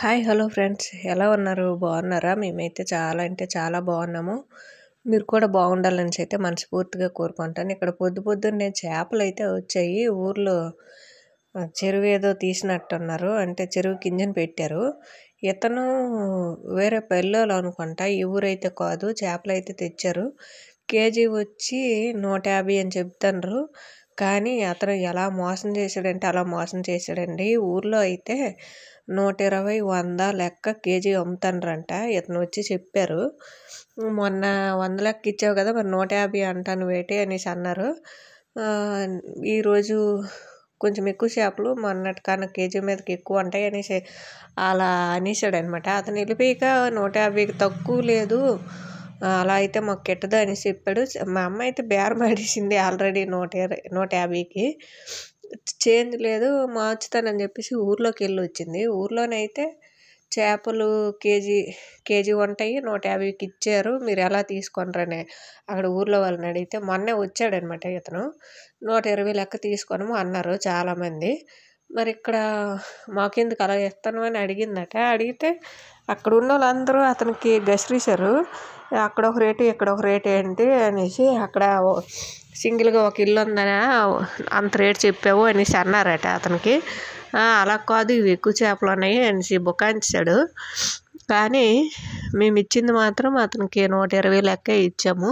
hi hello friends ఎలా ఉన్నారు బాగున్నారా మేమైతే చాలా అంటే చాలా బాగున్నాము మీరు కూడా బాగుండాలని అయితే మనస్ఫూర్తిగా కోరుకుంటాను ఇక్కడ పొద్దు పొద్దున్నే చేపలు అయితే వచ్చాయి ఊర్లో చెరువు ఏదో తీసినట్టున్నారు అంటే చెరువు కింజని పెట్టారు ఇతను వేరే పెళ్ళలు అనుకుంటా ఈ ఊరైతే కాదు చేపలు అయితే తెచ్చారు కేజీ వచ్చి నూట యాభై అని చెప్తున్నారు కానీ అతను ఎలా మోసం చేశాడంటే అలా మోసం చేశాడండి ఊర్లో అయితే నూట ఇరవై వంద లెక్క కేజీ అమ్ముతాన్రంట ఇతను వచ్చి చెప్పారు మొన్న వంద లెక్క ఇచ్చావు కదా మరి నూట యాభై అంటాను వేటి అనేసి అన్నారు ఈరోజు కొంచెం ఎక్కువ చేపలు మొన్నటి కన్నా కేజీ మీదకి ఎక్కువ ఉంటాయి అనేసి అలా అనేసాడు అనమాట అతను వెళ్ళిపోయాక నూట యాభైకి తక్కువ లేదు అలా అయితే మాకు కిట్టదు అనేసి చెప్పాడు మా అమ్మ అయితే బేరమాడేసింది ఆల్రెడీ నూట ఇరవై నూట యాభైకి చేంజ్ లేదు మార్చుతానని చెప్పేసి ఊర్లోకి వెళ్ళి వచ్చింది ఊర్లోనైతే చేపలు కేజీ కేజీ ఉంటాయి నూట యాభైకి ఇచ్చారు మీరు ఎలా తీసుకొనరని అక్కడ ఊర్లో వాళ్ళని అడిగితే మొన్నే వచ్చాడనమాట ఇతను నూట ఇరవై లెక్క తీసుకొని అన్నారు చాలామంది మరి ఇక్కడ మాకెందుకు అలా ఇస్తాను అని అడిగిందట అడిగితే అక్కడ ఉన్న వాళ్ళందరూ అతనికి గసరిశారు అక్కడ ఒక రేటు ఇక్కడ ఒక రేటు ఏంటి అనేసి అక్కడ సింగిల్గా ఒక ఇల్లు ఉందని అంత రేట్ చెప్పావు అనేసి అన్నారట అతనికి అలా కాదు ఇవి ఎక్కువ చేపలు ఉన్నాయి అనేసి బుకాయించాడు కానీ మేము ఇచ్చింది మాత్రం అతనికి నూట ఇరవై లెక్క ఇచ్చాము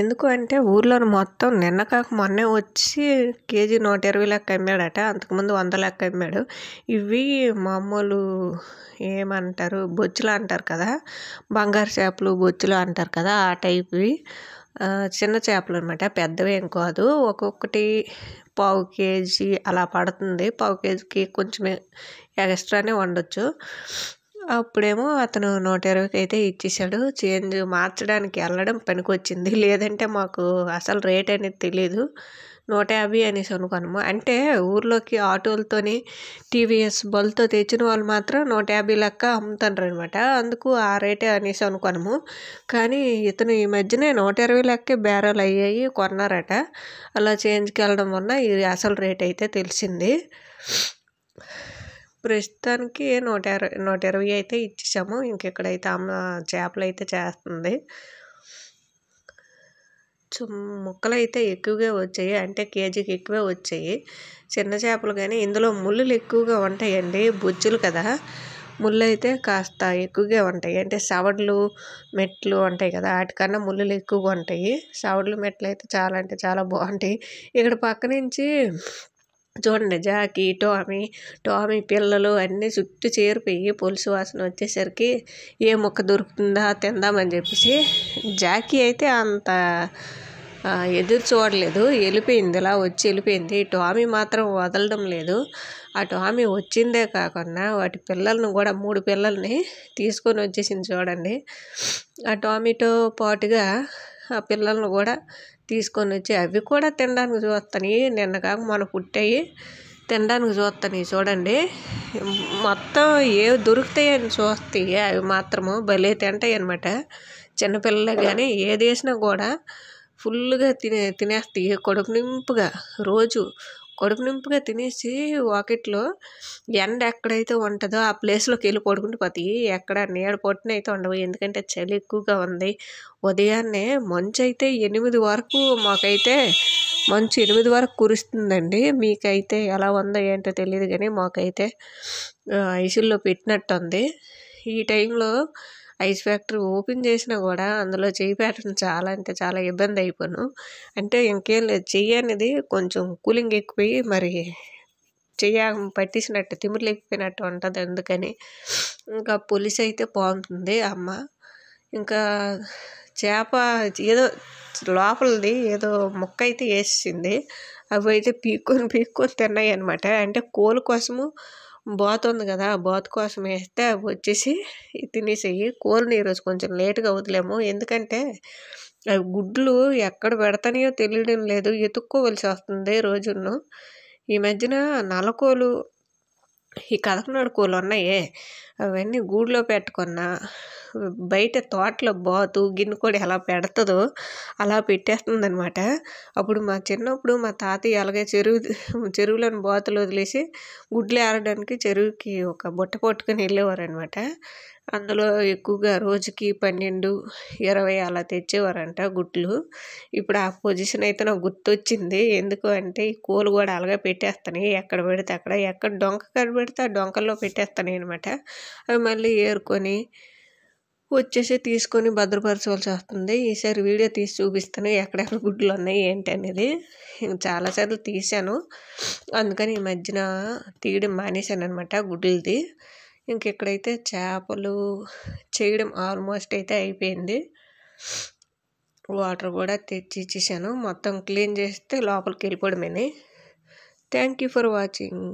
ఎందుకు అంటే ఊర్లో మొత్తం నిన్న కాక మొన్నే వచ్చి కేజీ నూట ఇరవై లెక్క అమ్మాడట అంతకుముందు వంద లెక్క అమ్మాడు ఇవి మామూలు ఏమంటారు బొచ్చులు అంటారు కదా బంగారు చేపలు బొచ్చులు అంటారు కదా ఆ టైప్వి చిన్న చేపలు అనమాట పెద్దవి ఏం కాదు ఒక్కొక్కటి పావు కేజీ అలా పడుతుంది పావు కేజీకి కొంచెం ఎక్స్ట్రానే వండొచ్చు అప్పుడేమో అతను నూట ఇరవైకి అయితే ఇచ్చేసాడు చేంజ్ మార్చడానికి వెళ్ళడం పనికి వచ్చింది లేదంటే మాకు అసలు రేట్ అనేది తెలియదు నూట యాభై అనేసి అనుకున్నాము అంటే ఊర్లోకి ఆటోలతోని టీవీఎస్ బల్తో తెచ్చిన వాళ్ళు మాత్రం నూట యాభై లెక్క అమ్ముతారు అనమాట అందుకు ఆ రేటే అనేసి అనుకున్నాము కానీ ఇతను ఈ మధ్యనే నూట ఇరవై లెక్కే బేరాలు అయ్యాయి కొన్నారట అలా చేంజ్కి వెళ్ళడం వల్ల ఇది అసలు రేట్ అయితే తెలిసింది ప్రస్తుతానికి నూట ఇరవై నూట ఇరవై అయితే ఇచ్చేసాము ఇంకెక్కడైతే అమ్మ చేపలు అయితే చేస్తుంది కొంచెం ముక్కలు అయితే ఎక్కువగా వచ్చాయి అంటే కేజీకి ఎక్కువే వచ్చాయి చిన్న చేపలు కానీ ఇందులో ముళ్ళులు ఎక్కువగా ఉంటాయండి బుజ్జులు కదా ముళ్ళు అయితే కాస్త ఎక్కువగా ఉంటాయి అంటే సవడ్లు మెట్లు ఉంటాయి కదా వాటికన్నా ముళ్ళులు ఎక్కువగా ఉంటాయి సవడ్లు మెట్లు అయితే చాలా అంటే చాలా బాగుంటాయి ఇక్కడ పక్క నుంచి చూడండి జాకీ టామీ టామీ పిల్లలు అన్నీ చుట్టూ చేరిపోయి పులుసు వాసన వచ్చేసరికి ఏ మొక్క దొరుకుతుందా తిందామని చెప్పేసి జాకీ అయితే అంత ఎదురు చూడలేదు వెళ్ళిపోయింది ఇలా వచ్చి వెళ్ళిపోయింది టామీ మాత్రం వదలడం లేదు ఆ టామీ వచ్చిందే కాకుండా వాటి పిల్లలను కూడా మూడు పిల్లల్ని తీసుకొని వచ్చేసింది చూడండి ఆ టామీతో పాటుగా ఆ పిల్లలను కూడా తీసుకొని వచ్చి అవి కూడా తినడానికి చూస్తున్నాయి నిన్న కాక మొన్న పుట్టాయి తినడానికి చూస్తాను చూడండి మొత్తం ఏవి దొరుకుతాయని చూస్తాయి అవి మాత్రము భలే తింటాయి అనమాట చిన్నపిల్లలకు కానీ ఏది వేసినా కూడా ఫుల్గా తినే తినేస్తాయి కడుపు నింపుగా రోజు కొడుకు నింపుగా తినేసి వాకిట్లో ఎండ ఎక్కడైతే ఉంటుందో ఆ ప్లేస్లోకి వెళ్ళి పడుకుంటూ పోతాయి ఎక్కడ నీడ పొట్టిన అయితే ఉండవు ఎందుకంటే చలి ఎక్కువగా ఉంది ఉదయాన్నే మంచు అయితే ఎనిమిది వరకు మాకైతే మంచు ఎనిమిది వరకు కురుస్తుందండి మీకైతే ఎలా ఉందో ఏంటో తెలియదు కానీ మాకైతే ఐసుల్లో పెట్టినట్టుంది ఈ టైంలో ఐస్ ఫ్యాక్టరీ ఓపెన్ చేసినా కూడా అందులో చేయి పెట్టడం చాలా అంటే చాలా ఇబ్బంది అయిపోను అంటే ఇంకేం లేదు చెయ్యి అనేది కొంచెం కూలింగ్ ఎక్కువయి మరి చెయ్యి పట్టేసినట్టు తిమ్మిర్లు ఎక్కిపోయినట్టు ఉంటుంది అందుకని ఇంకా పులిసి అయితే బాగుంటుంది అమ్మ ఇంకా చేప ఏదో లోపలది ఏదో మొక్క అయితే వేసింది అవి అయితే పీక్కొని పీక్కొని తిన్నాయి అనమాట అంటే కోలు కోసము బోత ఉంది కదా బోత కోసం వేస్తే అవి వచ్చేసి తినేసేయి కూరని ఈరోజు కొంచెం లేటుగా వదిలేము ఎందుకంటే అవి గుడ్లు ఎక్కడ పెడతానో తెలియడం లేదు ఎతుక్కోవలసి వస్తుంది రోజును ఈ మధ్యన నలకోలు ఈ కథకనాడు కోళ్ళు ఉన్నాయే అవన్నీ గూడులో పెట్టుకున్నా బయట తోటలో బాతు గిన్నె ఎలా పెడతుందో అలా పెట్టేస్తుంది అనమాట అప్పుడు మా చిన్నప్పుడు మా తాతయ్య అలాగే చెరువు చెరువులోని బాతులు వదిలేసి గుడ్లు ఏరడానికి చెరువుకి ఒక బుట్ట పట్టుకొని వెళ్ళేవారు అనమాట అందులో ఎక్కువగా రోజుకి పన్నెండు ఇరవై అలా తెచ్చేవారంట గుడ్లు ఇప్పుడు ఆ పొజిషన్ అయితే నాకు గుర్తొచ్చింది ఎందుకు అంటే ఈ కోలు కూడా అలాగే పెట్టేస్తాను ఎక్కడ పెడితే అక్కడ ఎక్కడ డొంక కనబడితే ఆ డొంకల్లో పెట్టేస్తాను అనమాట అవి మళ్ళీ ఏరుకొని వచ్చేసి తీసుకొని భద్రపరచవలసి వస్తుంది ఈసారి వీడియో తీసి చూపిస్తాను ఎక్కడెక్కడ గుడ్లు ఉన్నాయి ఏంటి అనేది చాలాసార్లు తీశాను అందుకని ఈ మధ్యన తీయడం మానేశాను అనమాట గుడ్లది ఇంక ఇక్కడైతే చేపలు చేయడం ఆల్మోస్ట్ అయితే అయిపోయింది వాటర్ కూడా తెచ్చి ఇచ్చేసాను మొత్తం క్లీన్ చేస్తే లోపలికి వెళ్ళిపోవడమేనే థ్యాంక్ యూ ఫర్ వాచింగ్